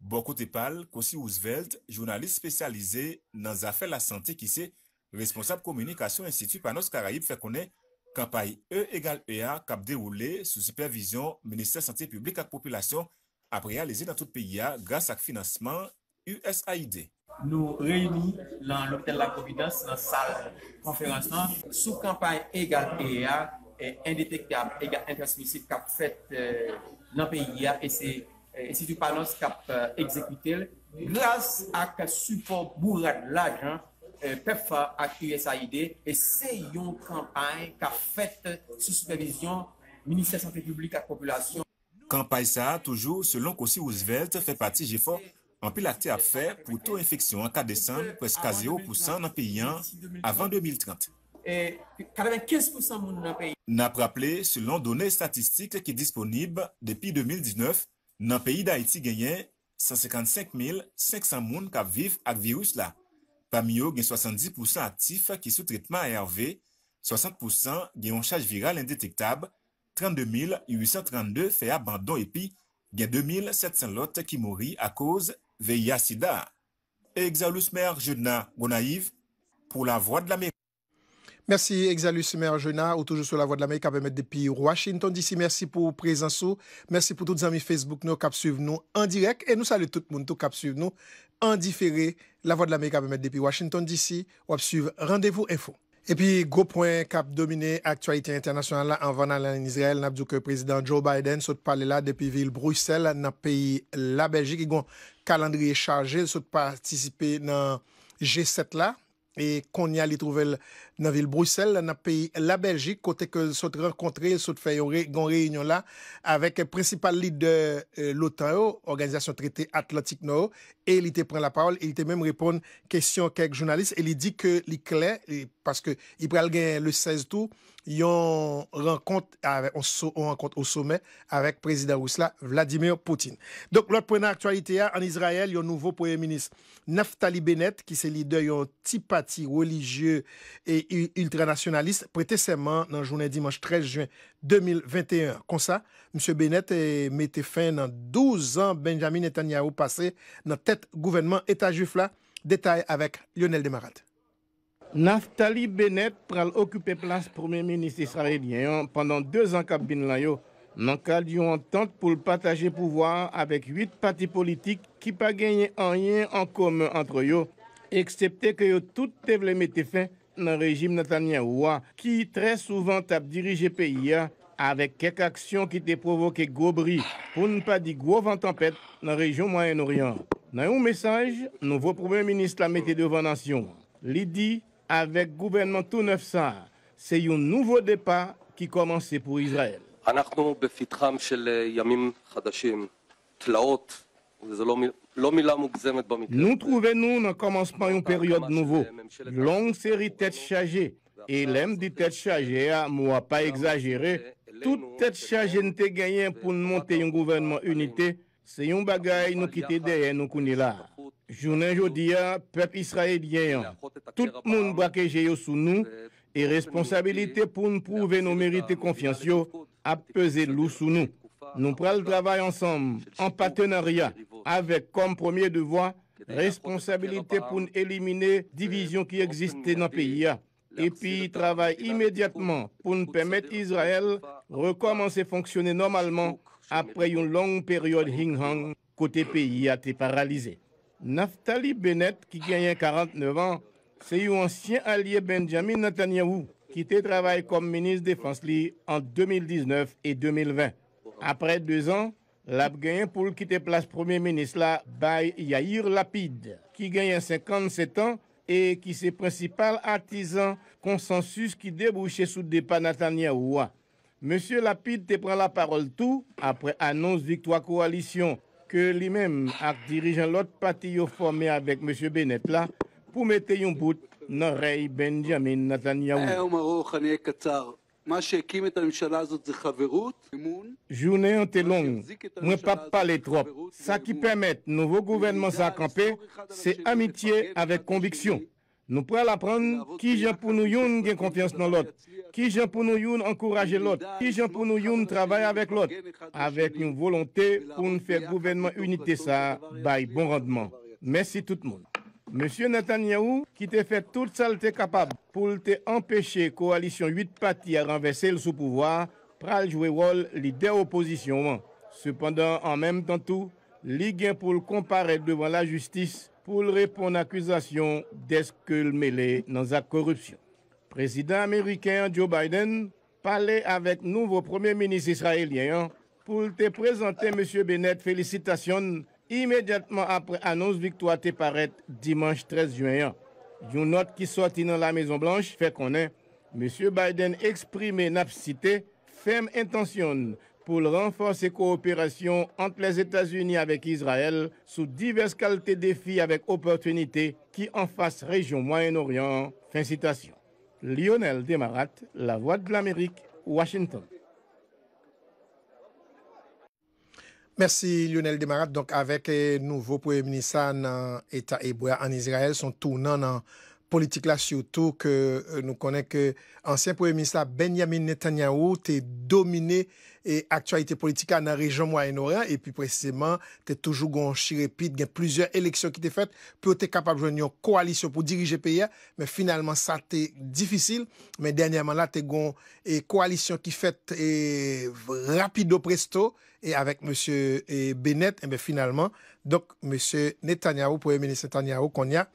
Boko te pal, Kosi Ousvelte, jounaliste spesyalize nan zafel la sante ki se, Responsab Komunikasyon Institut Panos Karayib fè konè kampay E-EA e kap deroule sou sipervizyon Ministèr Santé Publèk ak Popülasyon ap realize nan tout peyi ya grase ak financeman USAID. Nou reyouni lan l'Optèl la Komidans lan sal konferansman. Sou kampay E-EA e inditekab E-EA kap fèt nan peyi ya et se e euh, euh, Institut Panos kap ekzekutèl euh, glase ak support bourad l'ajan Eh, pep fa akte sa ide e se yon kampanj ka fèt se soubevizyon Ministèr Santé Publique a Populasyon. Kampanj sa toujou selon kousi Ousvelte fè pati jifo anpil akte ap fè pou tou infeksyon an 4 Desembre pwes kaze ou pwousan nan pe yon avan 2030. Nan praple selon donè statistik ki disponib depi 2019 nan peyi d'Haïti genyen 155 500 moun ka vif ak virus la. Pamyo gen 70% aktif ki sou tretman ARV, 60% gen yon chaj viral indetektab, 32 832 fe abandon epi gen 2700 lot ki mori a koz ve yasida. E egzalus mer jodna gonaiv pou la vwa de la mer. Mersi, Exalus Merajouna, ou toujou sou la Voix de l'Amérique, abemèd depi Washington DC. Mersi pou prezant sou. Mersi pou tout zami Facebook nou, kap suiv nou an direk. E nou sali tout moun tou kap suiv nou an difere la Voix de l'Amérique, abemèd depi Washington DC. Wap suiv, randevou, info. E pi, gwo pwen kap domine aktualite internasyonla an vana lan en Israel, nap djouke prezident Joe Biden, sot pale la depi vil Bruxelles, nap peyi la Belgique. I gon kalandriye chaje, sot patisipe nan G7 la. E kon nyal itrouvel ville Bruxelles, pays la Belgique, côté que se sont fait une réunion là, avec le principal leader de euh, l'OTAN Organisation Traité Atlantique Nord, et il te prend la parole, il était même répondre question question journalistes et il dit que que parce parce qu'il prend a le 16 ils ont rencontre, au sommet au sommet, président président Rousla, Vladimir Poutine. Donc, l'autre point d'actualité, hein, en Israël, il y a un nouveau premier ministre, Naftali Bennett, qui est leader un petit parti religieux et ultranationaliste prêté serment dans la journée dimanche 13 juin 2021. Comme ça, M. Bennett eh, mettait fin dans 12 ans Benjamin Netanyahu passé dans tête gouvernement État juif là. Détail avec Lionel Demarat. Naftali Bennett prend occuper place premier ministre israélien pendant deux ans cabine là dans cadre d'une entente pour partager pouvoir avec huit partis politiques qui pas gagné rien en commun entre eux, excepté que tout le mettre fin nan rejim qui très souvent souvan dirigé pays avec quelques avek qui aksyon provoqué te provoke gobri pou gros ventes tempêtes dans la région région Moyen-Orient. Un message, le nouveau Premier Ministre la mette devan nation. avec avec gouvernement tout neuf sa, se yon nouvo depa ki komanse pou nous trouvons-nous dans le commencement d'une période nouvelle. Longue série tête chargée. Et l'aime dit tête chargée, ah, moi pas exagéré, toute tête chargée nous gagné pour monter un gouvernement unité, c'est un bagage nous quitter derrière nous là. Journée aujourd'hui, ah, peuple israélien, ah. tout le monde braqué sous nous et responsabilité pour nous prouver nos mérites confiance a pesé sous nous. Nous prenons le travail ensemble, en partenariat avec comme premier devoir responsabilité pour éliminer division qui existait dans le pays et puis travaille immédiatement pour permettre permettre Israël recommencer à fonctionner normalement après une longue période hing-hang côté pays a été paralysé. Naftali Bennett, qui gagne 49 ans, c'est un ancien allié Benjamin Netanyahu qui était travaillé comme ministre de la défense en 2019 et 2020. Après deux ans, la gagné pour quitter place premier ministre là by Yair Lapide qui gagne 57 ans et qui le principal artisan consensus qui débouchait sous départ Netanyahu. Monsieur Lapide te prend la parole tout après annonce victoire coalition que lui-même a dirigeant l'autre partie formé avec monsieur Bennett là pour mettre un bout dans Benjamin Netanyahu. Eh, Journée en te long, je ne pas parler trop. Ce qui permet au nouveau gouvernement de camper, c'est amitié avec conviction. Nous pouvons apprendre qui j'ai pour nous confiance dans l'autre, qui j'ai pour nous encourager l'autre, qui j'ai pour nous travailler avec l'autre, avec une volonté pour nous faire gouvernement unité ça, bail bon rendement. Merci tout le monde. Monsieur Netanyahu, qui t'a fait toute saleté capable pour empêcher coalition 8 partis à renverser le sous-pouvoir, pral jouer rôle leader opposition. Hein. Cependant, en même temps tout, Ligue pour le comparer devant la justice pour répondre à l'accusation d'escul mêlé dans la corruption. Président américain Joe Biden parlait avec nouveau premier ministre israélien hein, pour te présenter Monsieur Bennett félicitations Immédiatement après annonce victoire te paraît dimanche 13 juin. Une note qui sortit dans la Maison Blanche fait qu'on est. M. Biden exprimé n'a cité ferme intention pour renforcer coopération entre les États-Unis avec Israël sous diverses qualités défis avec opportunités qui en face région Moyen-Orient. Fin citation. Lionel Demarat, La Voix de l'Amérique, Washington. Merci Lionel Demarat. Donc avec euh, nouveau Premier ministre euh, dans l'État hébreu en Israël, son tournant dans politik la sou tou ke euh, nou konen ke ansyen pouye ministra Benyamin Netanyahu te domine e aktualite politika nan rejon mwa enoran, e pi preseman te toujou gon shirepit gen plizye eleksyon ki te fet, pou yo te kapab jwen yon koalisyon pou dirije peye, men finalman sa te difisil, men denyaman la te gon e koalisyon ki fet e rapido presto e avèk monsye Benet, e ben finalman monsye Netanyahu, pouye ministra Netanyahu kon ya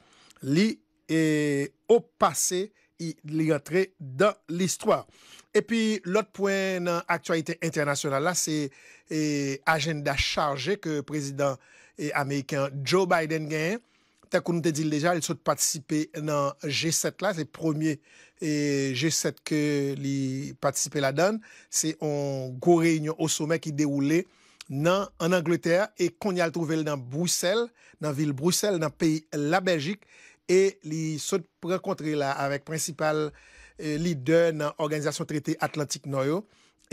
li e ou pase li yotre dan l'histoire. E pi lot pouen nan aktualite internasyonal la, se agenda chaje ke prezident Amerikan Joe Biden gen, ta kon nou te dil deja, li sou te patisipe nan G7 la, se premier G7 ke li patisipe la dan, se on go reynyon ou soume ki deoule nan Angleterre, e kon yal trovel nan Bruxelles, nan vil Bruxelles, nan peyi la Belgique, e li sot prekontre la avek prinsipal e, lider nan Organizasyon Trite Atlantik Noyo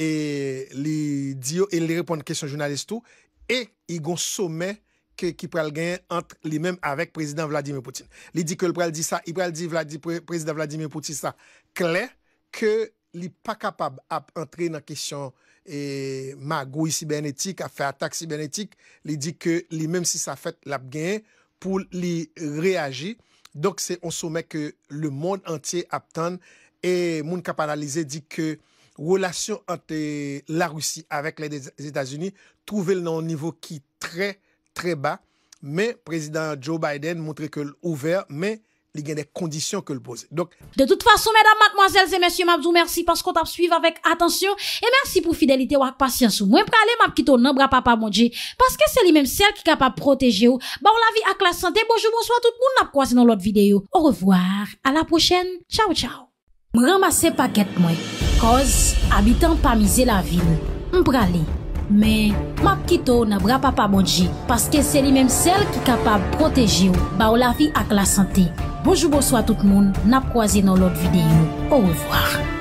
e li diyo e li reponde kesyon jounalistou e i gon somen ke ki pral gen antre li menm avek prezident Vladimir Poutine li di ke l pral di sa i pral di prezident Vladimir Poutine sa klen ke li pa kapab ap antre nan kesyon e, ma goui sibernetik a fe atak sibernetik li di ke li menm si sa fèt lap gen pou li reagi Donc, c'est un sommet que le monde entier attend. Et Moun Kapanalisé dit que relation entre la Russie avec les États-Unis trouver le un niveau qui est très, très bas. Mais président Joe Biden montré que ouvert, mais li gen de kondisyon ke l boze. De bon, tout fason, mèdam, mèdmoazèl, zè mèsyon, mèm djou, mèrsi, paskou tap suiv avèk atensyon e mèrsi pou fidelite wak pasyansou. Mwen pralè mèm kito nèm bra pa pa mòdje paske se li mèm sel ki kapap proteje ou ba ou la vi ak la sante. Bonjou, bonjou, bonsoit tout moun nap kwa se nou lot videyo. Ou revoar, a la pochèn, tchao tchao. Men, map kito nabrapa pa bodji, paske se li menm sel ki kapab proteji ou, ba ou la fi ak la sante. Bojou bo swa tout moun, nap kwa zi nou lot videyo. Ou ou zwa.